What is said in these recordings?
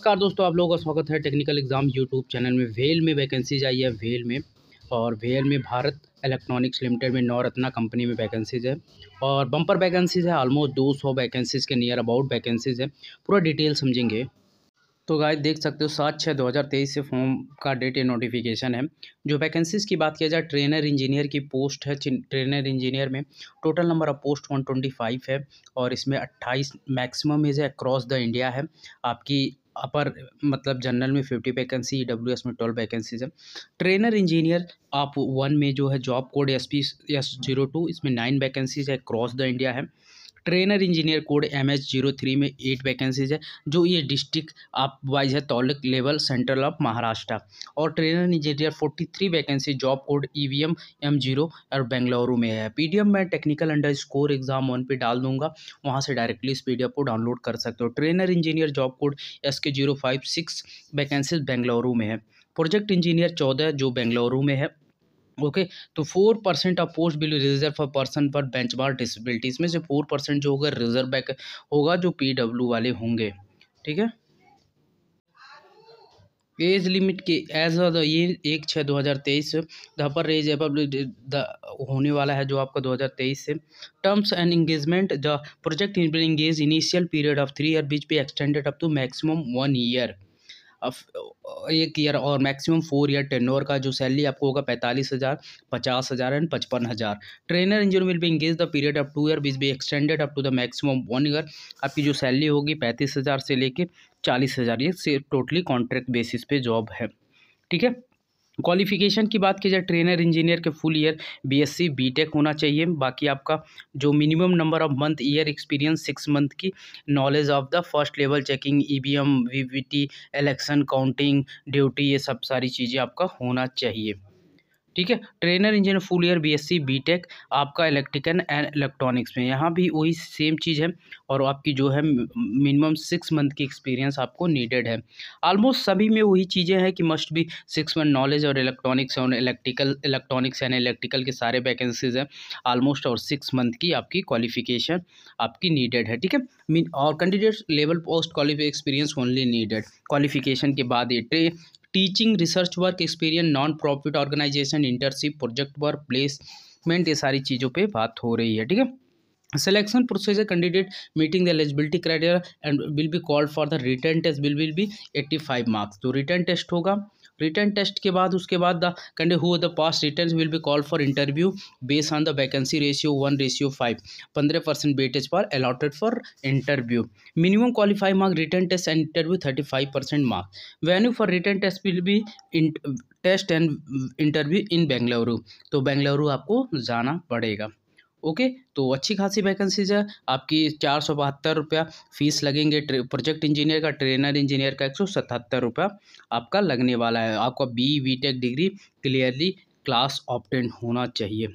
नमस्कार दोस्तों आप लोगों का स्वागत है टेक्निकल एग्जाम यूट्यूब चैनल में वेल में वैकेंसीज आई है वेल में और वेल में भारत इलेक्ट्रॉनिक्स लिमिटेड में नौरत्ना कंपनी में वैकेंसीज है और बम्पर वैकेंसीज है ऑलमोस्ट दो सौ वैकेंसीज के नियर अबाउट वैकेंसीज है पूरा डिटेल समझेंगे तो गाय देख सकते हो सात छः दो हज़ार तेईस से फॉर्म का डेट या नोटिफिकेशन है जो वैकेंसीज़ की बात किया जाए ट्रेनर इंजीनियर की पोस्ट है ट्रेनर इंजीनियर में total number of post one twenty five है और इसमें अट्ठाईस मैक्सिमम इज है अक्रॉस द इंडिया है आपकी अपर मतलब जनरल में फिफ्टी वैकेंसी डब्ल्यू में ट्वेल्व वैकेंसीज है ट्रेनर इंजीनियर आप वन में जो है job code S P S zero two इसमें नाइन वैकेंसीज है क्रॉस द इंडिया है trainer engineer code M H zero three में एट वैकेंसीज है जो ये डिस्ट्रिक्ट आप वाइज है तौलिक लेवल सेंट्रल ऑफ महाराष्ट्र और trainer engineer forty three vacancy job code E V M M zero और बेंगलुरु में है पी डी एफ मैं technical underscore exam one पे डाल दूंगा वहाँ से डायरेक्टली इस पी डी एफ को डाउनलोड कर सकते हो trainer engineer job code S K zero five six vacancies Bengaluru में है प्रोजेक्ट इंजीनियर चौदह जो बेंगलुरु में है ओके तो four percent of post will reserve for person पर बेंच बार डिसबिलिटी इसमें से फोर परसेंट जो होगा रिजर्व बैक होगा जो पी डब्ल्यू वाले होंगे ठीक है एज लिमिट के एज ये एक छः दो हज़ार तेईस द अपर एज एप होने वाला है जो आपका दो हज़ार तेईस से terms and engagement the project engage initial period of three year बीच पे extended up to maximum one year एक ईयर और मैक्सिमम फोर ईयर टेनोर का जो सैलरी आपको होगा पैंतालीस हज़ार पचास हज़ार एंड पचपन हज़ार trainer engine will be engage the period of two year which be extended up to the maximum one year आपकी जो सैलरी होगी पैंतीस हज़ार से लेके चालीस हज़ार ये टोटली कॉन्ट्रैक्ट बेसिस पे जॉब है ठीक है क्वालिफिकेशन की बात की जाए ट्रेनर इंजीनियर के फुल ईयर बीएससी बीटेक होना चाहिए बाकी आपका जो minimum number of month year experience six month की knowledge of the first level checking EVM VVT election counting duty ये सब सारी चीज़ें आपका होना चाहिए ठीक है trainer engineer full year BSc BTech आपका इलेक्ट्रिकल एंड इलेक्ट्रॉनिक्स में यहाँ भी वही सेम चीज़ है और आपकी जो है मिनिमम सिक्स मंथ की एक्सपीरियंस आपको नीडेड है आलमोस्ट सभी में वही चीज़ें हैं कि मस्ट भी सिक्स मंथ नॉलेज और इलेक्ट्रॉनिक्स और इलेक्ट्रिकल इलेक्ट्रॉनिक्स एंड इलेक्ट्रिकल के सारे वैकेंसीज हैं आलमोस्ट और सिक्स मंथ की आपकी क्वालिफिकेशन आपकी नीडेड है ठीक है और candidate level post qualification experience only needed qualification के बाद ये teaching research work experience non profit organisation internship project work placement ये सारी चीज़ों पे बात हो रही है ठीक है procedure candidate meeting the eligibility criteria and will be called for the written test will will be eighty five marks तो रिटर्न टेस्ट होगा रिटर्न टेस्ट के बाद उसके बाद the candidate who the pass written will be call for interview base on the vacancy ratio one ratio five पंद्रह percent weightage पर allotted for interview minimum qualify mark written test and interview thirty five percent mark venue for written test will be test and interview in Bengaluru तो बेंगलुरु आपको जाना पड़ेगा okay तो अच्छी खासी vacancies है आपकी चार सौ बहत्तर रुपया फीस लगेंगे प्रोजेक्ट इंजीनियर का ट्रेनर इंजीनियर का एक सौ सतहत्तर रुपया आपका लगने वाला है आपका B V tech degree clearly class ऑप्टेंट होना चाहिए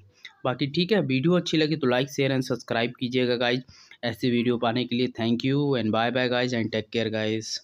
बाकी ठीक है वीडियो अच्छी लगी तो लाइक शेयर एंड सब्सक्राइब कीजिएगा गाइज ऐसी वीडियो पाने के लिए thank you and bye bye guys and take care guys